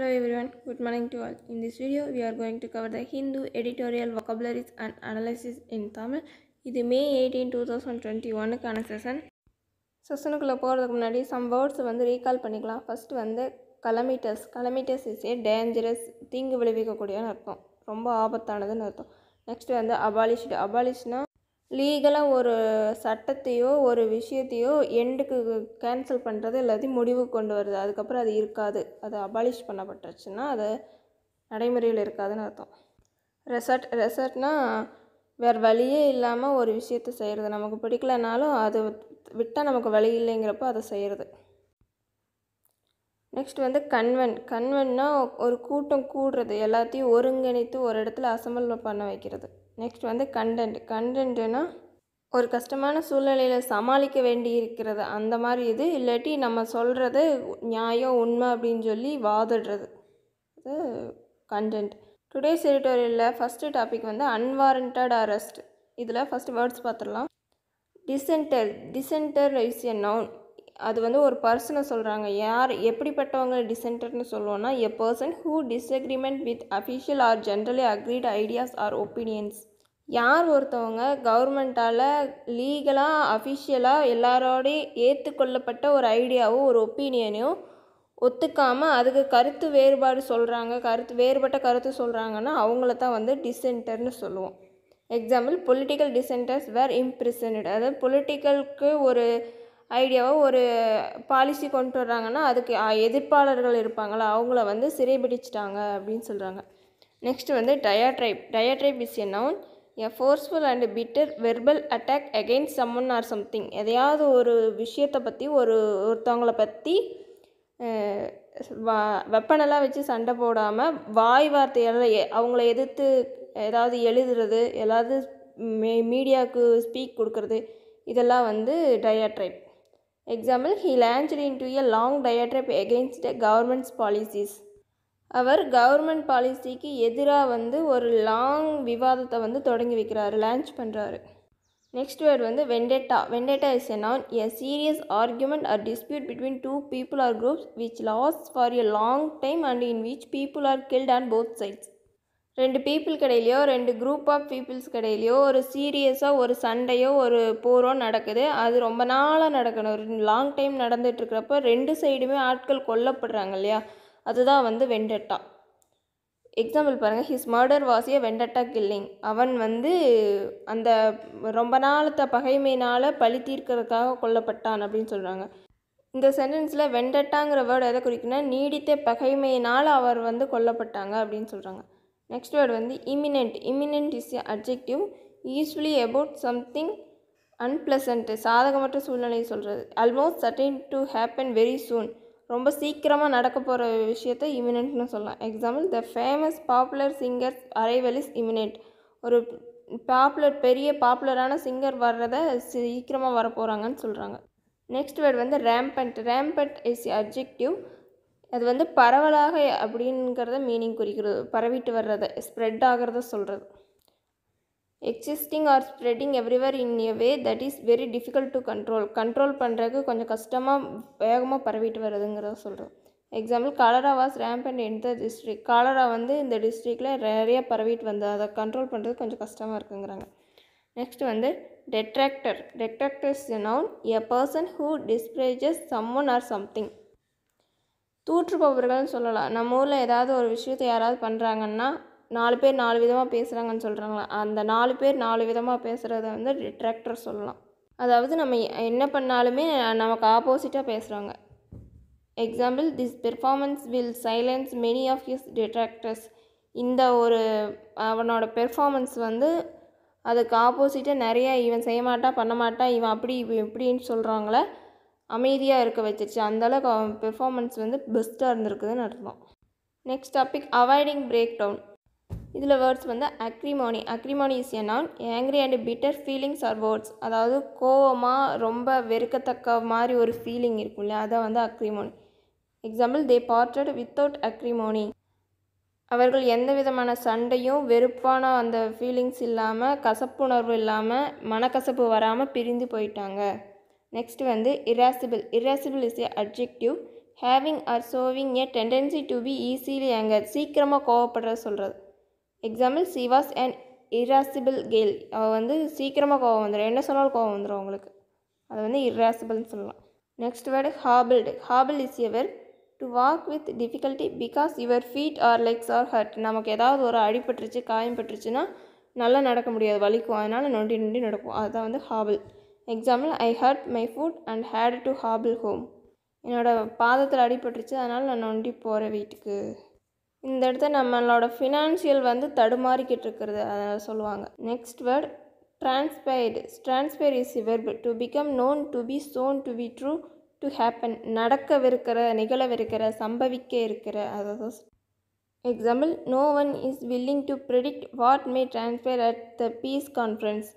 Hello everyone, good morning to all. In this video, we are going to cover the Hindu editorial vocabularies and analysis in Tamil. இது May eighteen two thousand twenty ஒனுக்கான session செஷனுக்குள்ளே போகிறதுக்கு முன்னாடி some words வந்து recall பண்ணிக்கலாம் first வந்து calamitous கலமிட்டஸ் is a dangerous தீங்கு விளைவிக்கக்கூடியன்னு அர்த்தம் ரொம்ப ஆபத்தானதுன்னு அர்த்தம் நெக்ஸ்ட் வந்து அபாலிஷ்டு அபாலிஷ்னா லீகலாக ஒரு சட்டத்தையோ ஒரு விஷயத்தையோ எண்டுக்கு கேன்சல் பண்ணுறது இல்லாத்தையும் முடிவுக்கு கொண்டு வருது அதுக்கப்புறம் அது இருக்காது அது அபாலிஷ் பண்ணப்பட்டுருச்சுன்னா அது நடைமுறையில் இருக்காதுன்னு அர்த்தம் ரெசர்ட் ரெசர்ட்னா வேறு வழியே இல்லாமல் ஒரு விஷயத்த செய்கிறது நமக்கு பிடிக்கலனாலும் அது விட்டால் நமக்கு வழி இல்லைங்கிறப்போ அதை செய்கிறது நெக்ஸ்ட் வந்து கண்வன் கண்வன்னா ஒரு கூட்டம் கூடுறது எல்லாத்தையும் ஒருங்கிணைத்து ஒரு இடத்துல அசம்பல் பண்ண வைக்கிறது நெக்ஸ்ட் வந்து கண்டென்ட் கண்டென்ட்டுனா ஒரு கஷ்டமான சூழ்நிலையில் சமாளிக்க வேண்டி இருக்கிறது அந்த மாதிரி இது இல்லாட்டி நம்ம சொல்கிறது நியாயம் உண்மை அப்படின்னு சொல்லி வாதிடுறது அது கண்டென்ட் டுடே செரிட்டோரியலில் ஃபஸ்ட்டு டாபிக் வந்து அன்வாரண்டட் அரெஸ்ட் இதில் ஃபஸ்ட்டு வேர்ட்ஸ் பார்த்துடலாம் டிசென்டர் டிசென்டர் இஸ் எ நவுன் அது வந்து ஒரு பர்சனை சொல்கிறாங்க யார் எப்படிப்பட்டவங்க டிசென்டர்னு சொல்லுவோன்னா a person who disagreement with official or generally agreed ideas or opinions யார் ஒருத்தவங்க கவர்மெண்ட்டால் லீகலாக அஃபிஷியலாக எல்லாரோடையும் ஏற்றுக்கொள்ளப்பட்ட ஒரு ஐடியாவும் ஒரு ஒப்பீனியனையும் ஒத்துக்காமல் அதுக்கு கருத்து வேறுபாடு சொல்கிறாங்க கருத்து வேறுபட்ட கருத்து சொல்கிறாங்கன்னா அவங்கள தான் வந்து டிசென்டர்னு சொல்லுவோம் example political dissenters were imprisoned அதாவது பொலிட்டிக்கலுக்கு ஒரு ஐடியாவை ஒரு பாலிசி கொண்டு வர்றாங்கன்னா அதுக்கு எதிர்ப்பாளர்கள் இருப்பாங்களா அவங்கள வந்து சிறைபிடிச்சிட்டாங்க அப்படின்னு சொல்கிறாங்க நெக்ஸ்ட் வந்து diatribe diatribe is a a forceful and bitter verbal attack against someone or something எதையாவது ஒரு விஷயத்தை பற்றி ஒரு ஒருத்தவங்கள பற்றி வெப்பனெல்லாம் வச்சு சண்டை போடாமல் வாய் வார்த்தையால் அவங்கள எதிர்த்து ஏதாவது எழுதுறது ஏதாவது மீடியாவுக்கு ஸ்பீக் கொடுக்கறது இதெல்லாம் வந்து diatribe Example, he in into a long diatribe against a government's policies அவர் கவர்மெண்ட் பாலிசிக்கு எதிராக வந்து ஒரு லாங் விவாதத்தை வந்து தொடங்கி வைக்கிறாரு லான்ச் பண்ணுறாரு நெக்ஸ்ட் வேர்ட் வந்து வெண்டேட்டா வெண்டேட்டா is a noun a serious argument or dispute between two people or groups which lasts for a long time and in which people are killed on both sides ரெண்டு people கடையிலையோ ரெண்டு group of peoples கடையிலையோ ஒரு சீரியஸாக ஒரு சண்டையோ ஒரு போரோ நடக்குது அது ரொம்ப நாளாக நடக்கணும் ஒரு லாங் டைம் நடந்துகிட்ருக்கிறப்ப ரெண்டு சைடுமே ஆட்கள் கொல்லப்படுறாங்க இல்லையா அதுதான் வந்து வெண்டட்டா எக்ஸாம்பிள் பாருங்கள் his murder was a vendetta killing அவன் வந்து அந்த ரொம்ப நாளத்த பகைமையினால் பழி தீர்க்கிறதுக்காக கொல்லப்பட்டான் அப்படின்னு சொல்கிறாங்க இந்த சென்டென்ஸில் வெண்டட்டாங்கிற வேர்டு எதை குறிக்குன்னா நீடித்த பகைமையினால் அவர் வந்து கொல்லப்பட்டாங்க அப்படின்னு சொல்கிறாங்க நெக்ஸ்ட் வேர்டு வந்து imminent imminent is adjective usually about something unpleasant சாதகமற்ற சூழ்நிலையை சொல்கிறது almost certain to happen very soon ரொம்ப சீக்கிரமாக நடக்க போகிற விஷயத்தை இமினென்ட்னு சொல்லலாம் example the famous popular singer's arrival is imminent ஒரு பாப்புலர் பெரிய பாப்புலரான சிங்கர் வர்றத சீக்கிரமாக வரப்போகிறாங்கன்னு சொல்கிறாங்க நெக்ஸ்ட் வேர்டு வந்து ரேம்பண்ட் ரேம்பண்ட் இஸ் அப்ஜெக்டிவ் அது வந்து பரவலாக அப்படிங்கிறத மீனிங் குறிக்கிறது பரவிட்டு வர்றதை ஸ்ப்ரெட் ஆகிறத சொல்கிறது existing or spreading everywhere in a way that is very difficult to control control பண்ணுறதுக்கு கொஞ்சம் கஷ்டமாக வேகமாக பரவிட்டு வர்றதுங்கிறத சொல்கிறோம் example cholera was rampant and the district cholera வந்து இந்த டிஸ்ட்ரிக்டில் நிறையா பரவிட்டு வந்து அதை கண்ட்ரோல் பண்ணுறது கொஞ்சம் கஷ்டமாக இருக்குங்கிறாங்க நெக்ஸ்ட் வந்து detractor detractors noun a person who disparages someone or something தூற்றுபவர்கள்னு சொல்லலாம் நம்ம ஊரில் ஏதாவது ஒரு விஷயத்த யாராவது பண்ணுறாங்கன்னா நாலு பேர் நாலு விதமாக பேசுகிறாங்கன்னு சொல்கிறாங்களா அந்த நாலு பேர் நாலு விதமாக பேசுகிறத வந்து டிட்ராக்டர் சொல்லலாம் அதாவது நம்ம என்ன பண்ணாலுமே நமக்கு ஆப்போசிட்டாக பேசுகிறாங்க example this performance will silence many of his detractors இந்த ஒரு அவனோட பெர்ஃபார்மன்ஸ் வந்து அதுக்கு ஆப்போசிட்டாக நிறையா இவன் செய்ய மாட்டான் பண்ண மாட்டான் இவன் அப்படி இவன் இப்படின்னு சொல்கிறாங்களே அமைதியாக இருக்க வச்சிருச்சு அந்தளவுக்கு அவன் பெர்ஃபார்மன்ஸ் வந்து பெஸ்ட்டாக இருந்திருக்குதுன்னு அர்த்தம் next topic avoiding break down இதில் வேர்ட்ஸ் வந்து acrimony acrimony is a noun angry and bitter feelings or words அதாவது கோவமாக ரொம்ப வெறுக்கத்தக்க மாதிரி ஒரு ஃபீலிங் இருக்கும் இல்லையா அதான் வந்து acrimony example they parted without acrimony அவர்கள் எந்த விதமான சண்டையும் வெறுப்பான அந்த ஃபீலிங்ஸ் இல்லாமல் கசப்புணர்வு இல்லாமல் மனக்கசப்பு வராமல் பிரிந்து போயிட்டாங்க நெக்ஸ்ட் வந்து irascible irascible is a adjective having or showing a tendency to be easily anger சீக்கிரமாக கோவப்படுற சொல்கிறது example she was and irascible girl அவள் வந்து சீக்கிரமாக கோவம் வந்துடும் என்ன சொன்னாலும் கோவம் வந்துடும் அவங்களுக்கு அது வந்து இராசிபிள்னு சொல்லலாம் next word hobbled hobble is verb to walk with difficulty because your feet or legs are hurt நமக்கு ஏதாவது ஒரு அடிபட்டுருச்சு காயம் பட்டுருச்சுன்னா நல்லா நடக்க முடியாது வலிக்கும் அதனால் நொண்டி நொண்டி நடக்கும் அதுதான் வந்து hobble example I hurt my foot and had to hobble home என்னோடய பாதத்தில் அடிபட்டுருச்சு அதனால் நான் நொண்டி போகிற வீட்டுக்கு இந்த இடத்த நம்மளோட ஃபினான்ஷியல் வந்து தடுமாறிக்கிட்டு இருக்கிறது அதனால் சொல்லுவாங்க next word transpired transpire is verb to become known to be shown to be true to happen நடக்கவிருக்கிற நிகழவிருக்கிற சம்பவிக்க இருக்கிற அதாவது example no one is willing to predict what may transpire at the peace conference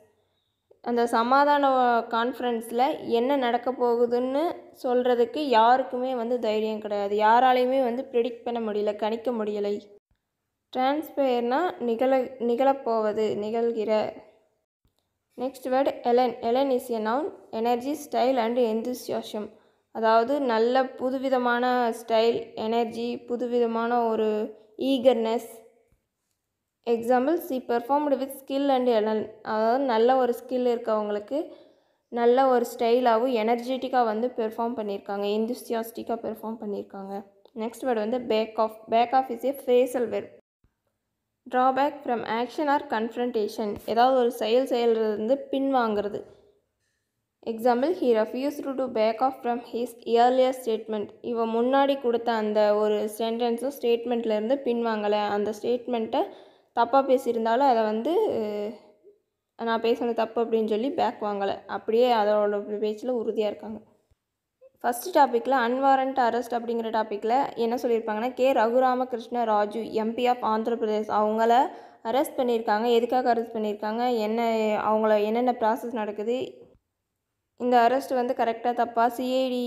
அந்த சமாதான கான்ஃபரன்ஸில் என்ன நடக்க போகுதுன்னு சொல்கிறதுக்கு யாருக்குமே வந்து தைரியம் கிடையாது யாராலையுமே வந்து ப்ரிடிக்ட் பண்ண முடியல கணிக்க முடியலை டிரான்ஸ்பயர்னால் நிகழ நிகழப்போவது நிகழ்கிற next word elan elan is a noun energy style and enthusiasm அதாவது நல்ல புதுவிதமான ஸ்டைல் எனர்ஜி புதுவிதமான ஒரு eagerness example she performed with skill and எனல் அதாவது நல்ல ஒரு ஸ்கில் இருக்கவங்களுக்கு நல்ல ஒரு ஸ்டைலாகவும் எனர்ஜெட்டிக்காக வந்து பெர்ஃபார்ம் பண்ணியிருக்காங்க இந்துஸ்தியாஸ்டிக்காக பெர்ஃபார்ம் பண்ணியிருக்காங்க நெக்ஸ்ட் வேர்டு வந்து back off back off is a phrasal verb draw back from action or confrontation ஏதாவது ஒரு செயல் செயல்றது வந்து பின்வாங்கிறது example he refused to to back off from his earlier statement இவன் முன்னாடி கொடுத்த அந்த ஒரு சென்டென்ஸும் ஸ்டேட்மெண்ட்லேருந்து பின்வாங்கலை அந்த ஸ்டேட்மெண்ட்டை தப்பாக பேசியிருந்தாலும் அதை வந்து நான் பேசுனது தப்பு அப்படின்னு சொல்லி பேக் வாங்கலை அப்படியே அதோட பேச்சில் உறுதியாக இருக்காங்க ஃபஸ்ட்டு டாப்பிக்கில் அன்வாரண்ட் அரெஸ்ட் அப்படிங்கிற டாப்பிக்கில் என்ன சொல்லியிருப்பாங்கன்னா K Raghuramakrishna Raju MP of Andhra Pradesh அவங்கள அரெஸ்ட் பண்ணியிருக்காங்க எதுக்காக அரெஸ்ட் பண்ணியிருக்காங்க என்ன அவங்கள என்னென்ன ப்ராசஸ் நடக்குது இந்த அரெஸ்ட் வந்து கரெக்டாக தப்பாக சிஐடி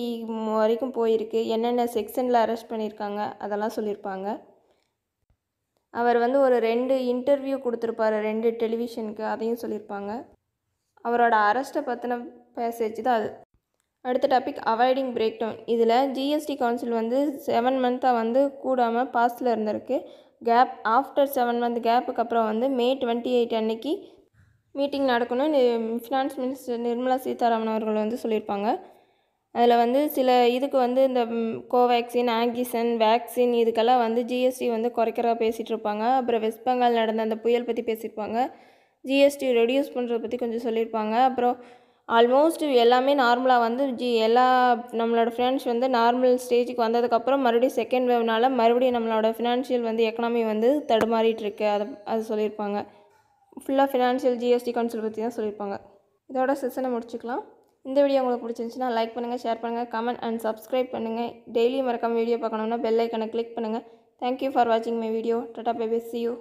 வரைக்கும் போயிருக்கு என்னென்ன செக்ஷனில் அரெஸ்ட் பண்ணியிருக்காங்க அதெல்லாம் சொல்லியிருப்பாங்க அவர் வந்து ஒரு ரெண்டு இன்டர்வியூ கொடுத்துருப்பாரு ரெண்டு டெலிவிஷனுக்கு அதையும் சொல்லியிருப்பாங்க அவரோட அரெஸ்ட்டை பற்றின பேசேஜ் தான் அது அடுத்த டாபிக் அவாய்டிங் பிரேக் டவுன் இதில் ஜிஎஸ்டி கவுன்சில் வந்து செவன் மந்த்தாக வந்து கூடாமல் பாஸில் இருந்திருக்கு கேப் ஆஃப்டர் செவன் மந்த் கேப்புக்கு அப்புறம் வந்து மே டுவெண்ட்டி எயிட் அன்னைக்கு மீட்டிங் நடக்கணும்னு ஃபினான்ஸ் மினிஸ்டர் நிர்மலா சீதாராமன் அவர்கள் வந்து சொல்லியிருப்பாங்க அதில் வந்து சில இதுக்கு வந்து இந்த கோவேக்சின் ஆங்கிசன் வேக்சின் இதுக்கெல்லாம் வந்து ஜிஎஸ்டி வந்து குறைக்கிறதா பேசிகிட்ருப்பாங்க அப்புறம் வெஸ்ட் பெங்கால் நடந்த அந்த புயல் பற்றி பேசியிருப்பாங்க ஜிஎஸ்டி ரெடியூஸ் பண்ணுறத பற்றி கொஞ்சம் சொல்லியிருப்பாங்க அப்புறம் ஆல்மோஸ்ட் எல்லாமே நார்மலாக வந்து ஜி எல்லா நம்மளோட ஃபினான்ஸ் வந்து நார்மல் ஸ்டேஜுக்கு வந்ததுக்கப்புறம் மறுபடியும் செகண்ட் வேவ்னால மறுபடியும் நம்மளோட ஃபினான்ஷியல் வந்து எக்கனாமி வந்து தடுமாறிட்டுருக்கு அதை அது சொல்லியிருப்பாங்க ஃபுல்லாக ஃபினான்ஷியல் ஜிஎஸ்டி கவுன்சில் பற்றி தான் சொல்லியிருப்பாங்க இதோட செஷனை முடிச்சுக்கலாம் இந்த வீடியோ உங்களுக்கு பிடிச்சிருந்துச்சுன்னா லைக் பண்ணுங்கள் ஷேர் பண்ணுங்கள் கமெண்ட் அண்ட் சப்ஸ்கிரைப் பண்ணுங்கள் டெய்லி மறக்காமல் வீடியோ பார்க்கணுன்னா பெல் ஐக்கனை கிளிக் பண்ணுங்கள் தேங்க்யூ ஃபார் வாட்சிங் my video tata baby see you